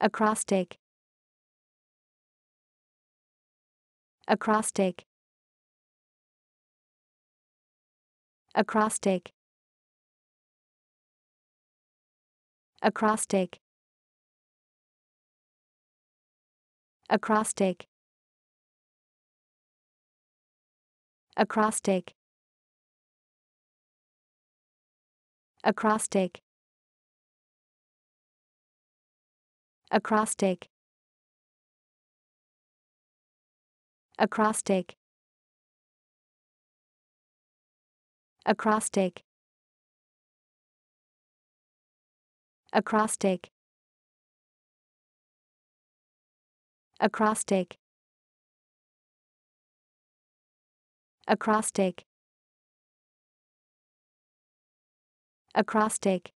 acrostic acrostic acrostic acrostic acrostic acrostic acrostic acrostic acrostic acrostic acrostic acrostic acrostic acrostic